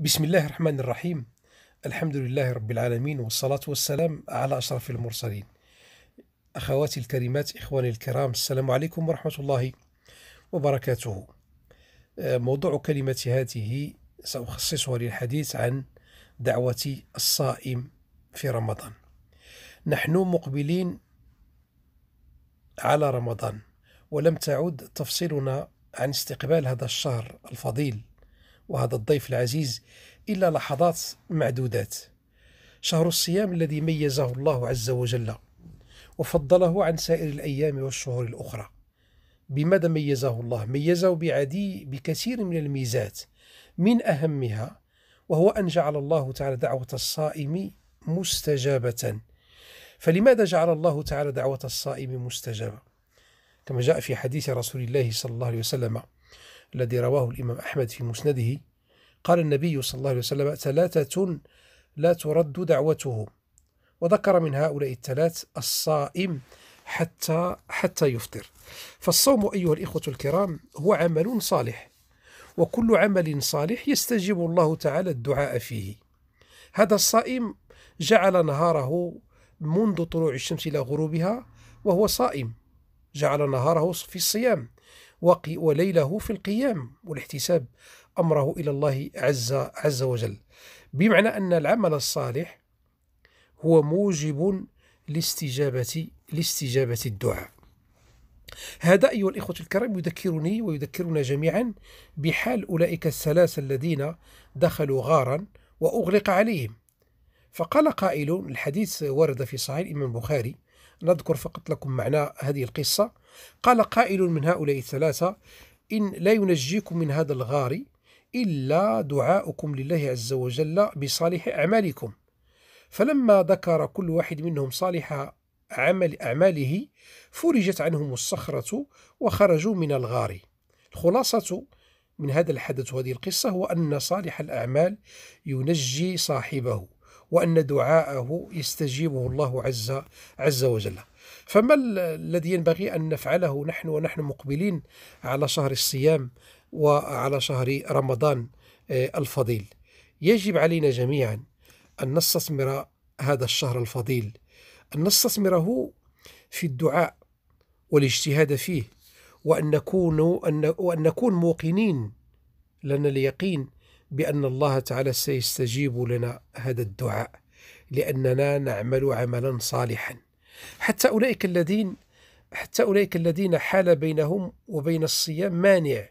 بسم الله الرحمن الرحيم الحمد لله رب العالمين والصلاة والسلام على أشرف المرسلين أخواتي الكريمات إخواني الكرام السلام عليكم ورحمة الله وبركاته موضوع كلمتي هذه سأخصصها للحديث عن دعوة الصائم في رمضان نحن مقبلين على رمضان ولم تعد تفصلنا عن استقبال هذا الشهر الفضيل وهذا الضيف العزيز إلا لحظات معدودات شهر الصيام الذي ميزه الله عز وجل وفضله عن سائر الأيام والشهور الأخرى بماذا ميزه الله؟ ميزه بعدي بكثير من الميزات من أهمها وهو أن جعل الله تعالى دعوة الصائم مستجابة فلماذا جعل الله تعالى دعوة الصائم مستجابة؟ كما جاء في حديث رسول الله صلى الله عليه وسلم الذي رواه الإمام أحمد في مسنده قال النبي صلى الله عليه وسلم ثلاثة لا ترد دعوتهم وذكر من هؤلاء الثلاث الصائم حتى حتى يفطر فالصوم أيها الإخوة الكرام هو عمل صالح وكل عمل صالح يستجيب الله تعالى الدعاء فيه هذا الصائم جعل نهاره منذ طلوع الشمس إلى غروبها وهو صائم جعل نهاره في الصيام وقي وليله في القيام والاحتساب أمره إلى الله عز, عز وجل بمعنى أن العمل الصالح هو موجب لاستجابة لاستجابة الدعاء هذا أيها الإخوة الكرام يذكرني ويذكرنا جميعا بحال أولئك الثلاثة الذين دخلوا غارا وأغلق عليهم فقال قائل الحديث ورد في صحيح الإمام البخاري نذكر فقط لكم معنى هذه القصة قال قائل من هؤلاء الثلاثة إن لا ينجيكم من هذا الغار إلا دعاؤكم لله عز وجل بصالح أعمالكم فلما ذكر كل واحد منهم صالح عمل أعماله فرجت عنهم الصخرة وخرجوا من الغار الخلاصة من هذا الحدث وهذه القصة هو أن صالح الأعمال ينجي صاحبه وأن دعاءه يستجيبه الله عز عز وجل فما الذي ينبغي أن نفعله نحن ونحن مقبلين على شهر الصيام وعلى شهر رمضان آه، الفضيل يجب علينا جميعا أن نستثمر هذا الشهر الفضيل أن نستثمره في الدعاء والاجتهاد فيه وأن نكون, وأن نكون موقنين لنا اليقين بأن الله تعالى سيستجيب لنا هذا الدعاء لأننا نعمل عملا صالحا حتى أولئك الذين حتى أولئك الذين حال بينهم وبين الصيام مانع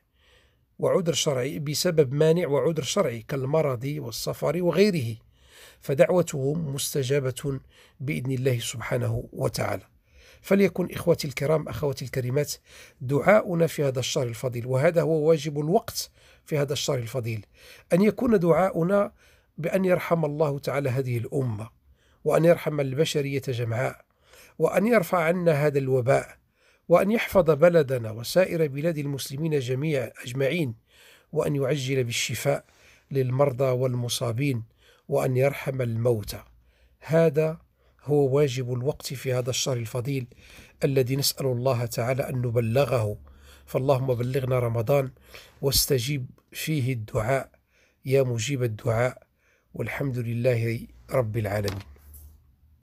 وعذر شرعي بسبب مانع وعذر شرعي كالمرض والسفر وغيره فدعوتهم مستجابة بإذن الله سبحانه وتعالى فليكن إخوتي الكرام أخوتي الكريمات دعاؤنا في هذا الشهر الفضيل وهذا هو واجب الوقت في هذا الشهر الفضيل أن يكون دعاؤنا بأن يرحم الله تعالى هذه الأمة وأن يرحم البشرية جمعاء وأن يرفع عنا هذا الوباء وأن يحفظ بلدنا وسائر بلاد المسلمين جميع أجمعين وأن يعجل بالشفاء للمرضى والمصابين وأن يرحم الموتى هذا هو واجب الوقت في هذا الشهر الفضيل الذي نسأل الله تعالى أن نبلغه فاللهم بلغنا رمضان واستجيب فيه الدعاء يا مجيب الدعاء والحمد لله رب العالمين